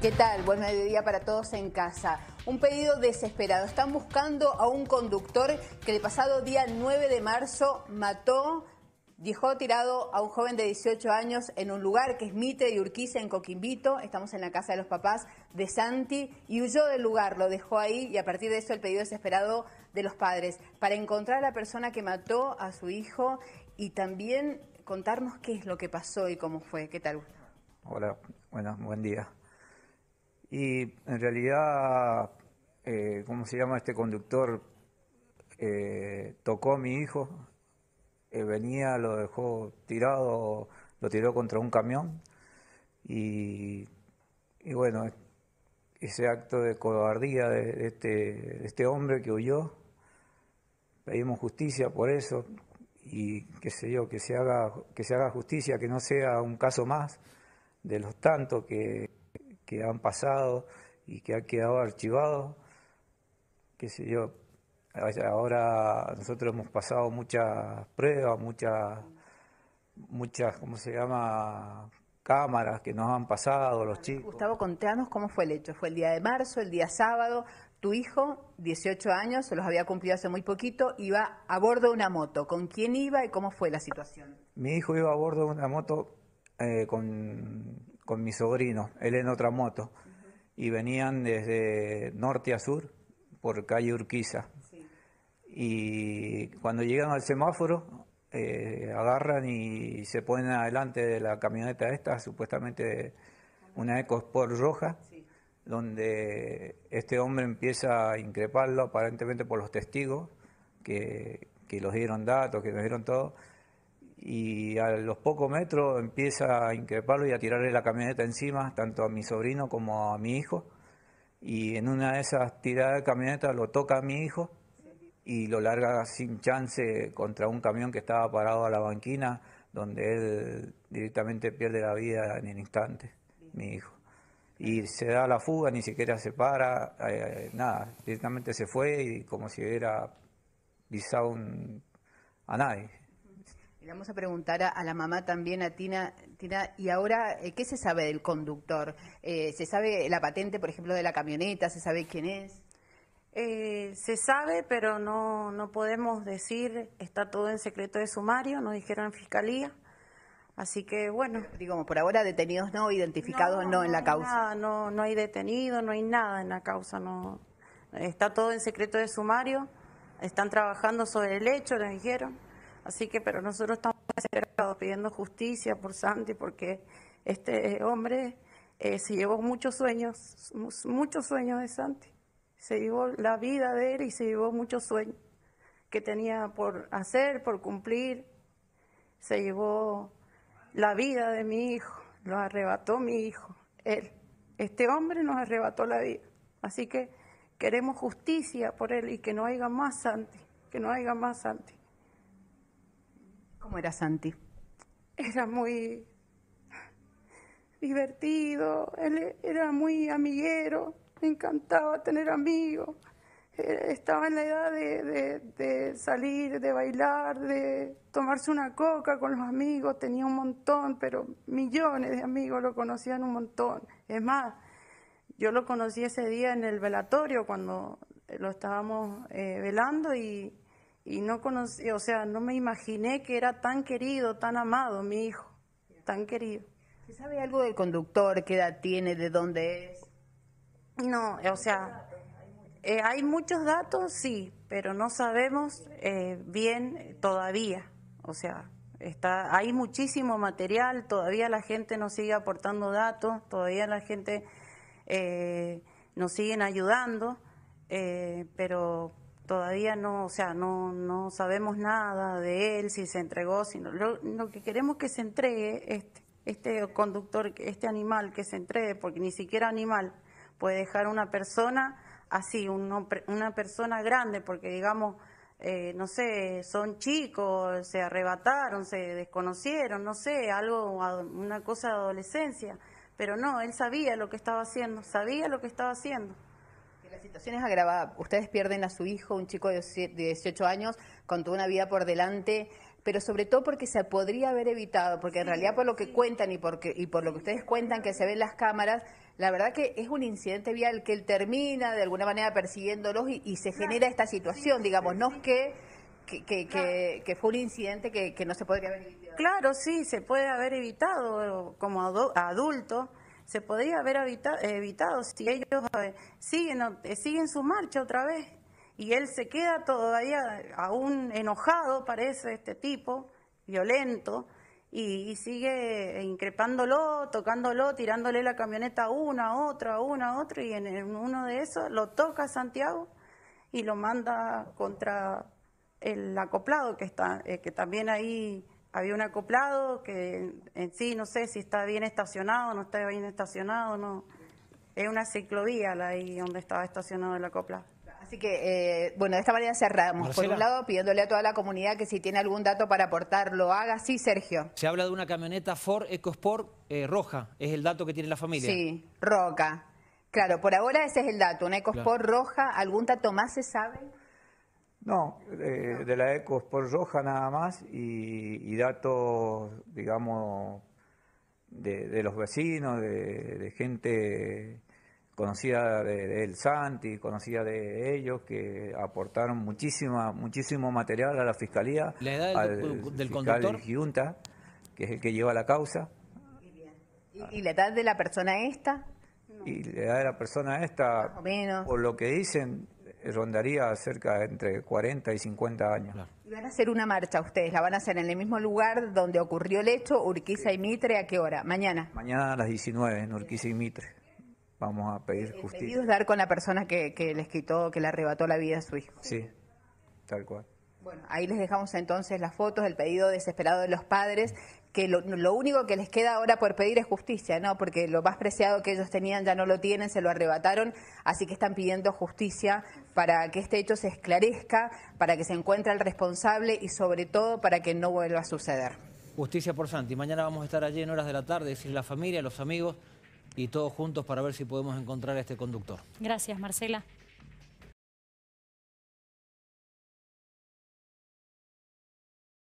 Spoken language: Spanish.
¿Qué tal? Buen mediodía para todos en casa. Un pedido desesperado. Están buscando a un conductor que el pasado día 9 de marzo mató, dejó tirado a un joven de 18 años en un lugar que es Mite y Urquiza en Coquimbito. Estamos en la casa de los papás de Santi y huyó del lugar, lo dejó ahí y a partir de eso el pedido desesperado de los padres para encontrar a la persona que mató a su hijo y también contarnos qué es lo que pasó y cómo fue. ¿Qué tal, Hola, bueno, buen día. Y en realidad, eh, ¿cómo se llama este conductor? Eh, tocó a mi hijo, eh, venía, lo dejó tirado, lo tiró contra un camión y, bueno, ese acto de cobardía de, este, este hombre que huyó, pedimos justicia por eso y qué sé yo, que se haga, que se haga justicia, que no sea un caso más de los tantos que que han pasado y que ha quedado archivado, Que sé yo, ahora nosotros hemos pasado muchas pruebas, muchas, muchas, ¿cómo se llama? cámaras que nos han pasado los chicos. Gustavo, contanos cómo fue el hecho. Fue el día de marzo, el día sábado. Tu hijo, 18 años, se los había cumplido hace muy poquito, iba a bordo de una moto. ¿Con quién iba y cómo fue la situación? Mi hijo iba a bordo de una moto eh, con con mi sobrino, él en otra moto, y venían desde norte a sur por calle Urquiza. Y cuando llegan al semáforo, eh, agarran y se ponen adelante de la camioneta esta, supuestamente una EcoSport roja, donde este hombre empieza a increparlo aparentemente por los testigos que, que los dieron datos, que nos dieron todo y a los pocos metros empieza a increparlo y a tirarle la camioneta encima, tanto a mi sobrino como a mi hijo. Y en una de esas tiradas de camioneta lo toca a mi hijo y lo larga sin chance contra un camión que estaba parado a la banquina, donde él directamente pierde la vida en el instante, mi hijo. Y se da la fuga, ni siquiera se para, eh, nada, directamente se fue y como si hubiera pisado a nadie. Le vamos a preguntar a, la mamá también, a Tina. Tina, ¿y ahora eh, qué se sabe del conductor? Eh, ¿Se sabe la patente, por ejemplo, de la camioneta? ¿Se sabe quién es? Eh, se sabe, pero no, no podemos decir, está todo en secreto de sumario, nos dijeron en fiscalía. Así que bueno. Digamos, por ahora detenidos no, identificados no, en la causa. Nada, no, no hay detenido, no hay nada en la causa, no. Está todo en secreto de sumario, están trabajando sobre el hecho, nos dijeron. Así que, pero nosotros estamos pidiendo justicia por Santi, porque este hombre eh, se llevó muchos sueños, muchos sueños de Santi. Se llevó la vida de él y se llevó muchos sueños que tenía por hacer, por cumplir. Se llevó la vida de mi hijo, lo arrebató mi hijo, él. Este hombre nos arrebató la vida. Así que queremos justicia por él y que no haya más Santi, que no haya más Santi. ¿Cómo era Santi? Era muy divertido, él era muy amiguero, me encantaba tener amigos. Eh, estaba en la edad de, salir, de bailar, de tomarse una coca con los amigos. Tenía un montón, pero millones de amigos lo conocían un montón. Es más, yo lo conocí ese día en el velatorio cuando lo estábamos eh, velando y y no conocí, o sea, no me imaginé que era tan querido, tan amado mi hijo, tan querido. sabe algo del conductor? ¿Qué edad tiene? ¿De dónde es? No, o sea, eh, hay muchos datos, sí, pero no sabemos eh, bien todavía. O sea, está, hay muchísimo material, todavía la gente nos sigue aportando datos, todavía la gente eh, nos siguen ayudando, pero todavía no, o sea, no, no sabemos nada de él, si se entregó, sino lo, que queremos que se entregue este, este conductor, este animal que se entregue, porque ni siquiera animal puede dejar una persona así, una persona grande, porque digamos, eh, no sé, son chicos, se arrebataron, se desconocieron, no sé, algo, una cosa de adolescencia, pero no, él sabía lo que estaba haciendo, sabía lo que estaba haciendo la situación es agravada. Ustedes pierden a su hijo, un chico de 18 años, con toda una vida por delante, pero sobre todo porque se podría haber evitado, porque en realidad por lo que cuentan y, y por lo que ustedes cuentan que se ven las cámaras, la verdad que es un incidente vial que él termina de alguna manera persiguiéndolos y, se genera esta situación, digamos, no es que que, que, fue un incidente que, no se podría haber evitado. Claro, sí, se puede haber evitado como adulto se podría haber evitado si ellos eh, eh, siguen, su marcha otra vez. Y él se queda todavía aún enojado, parece este tipo, violento, y, sigue eh, increpándolo, tocándolo, tirándole la camioneta a una, a otra, una, a otra, y en, uno de esos lo toca Santiago y lo manda contra el acoplado que está, que también ahí había un acoplado que en, sí no sé si está bien estacionado, no está bien estacionado, no. Es una ciclovía ahí donde estaba estacionado el acoplado. Así que, eh, bueno, de esta manera cerramos. Por un lado, pidiéndole a toda la comunidad que si tiene algún dato para aportar, lo haga. Sí, Sergio. Se habla de una camioneta Ford EcoSport eh, roja. Es el dato que tiene la familia. Sí, roca. Claro, por ahora ese es el dato. Una EcoSport roja. ¿Algún dato más se sabe? No, de, eh, de la por roja nada más y, datos, digamos, de, los vecinos, de, gente conocida del de, El Santi, conocida de ellos, que aportaron muchísima, muchísimo material a la fiscalía, la edad del, al del que es el que lleva la causa. ¿Y, ¿Y, la edad de la persona esta? Y la edad de la persona esta, por lo que dicen, eh, rondaría cerca entre 40 y 50 años. ¿Y van a hacer una marcha ustedes? ¿La van a hacer en el mismo lugar donde ocurrió el hecho, Urquiza y Mitre? ¿A qué hora? ¿Mañana? Mañana a las 19 en Urquiza y Mitre. Vamos a pedir eh, justicia. El dar con la persona que les quitó, que le arrebató la vida a su hijo. Sí, tal cual. Bueno, ahí les dejamos entonces las fotos del pedido desesperado de los padres, que lo, único que les queda ahora por pedir es justicia, ¿no? Porque lo más preciado que ellos tenían ya no lo tienen, se lo arrebataron, así que están pidiendo justicia para que este hecho se esclarezca, para que se encuentre el responsable y sobre todo para que no vuelva a suceder. Justicia por Santi. Mañana vamos a estar allí en horas de la tarde, es decir, la familia, los amigos y todos juntos para ver si podemos encontrar a este conductor. Gracias, Marcela.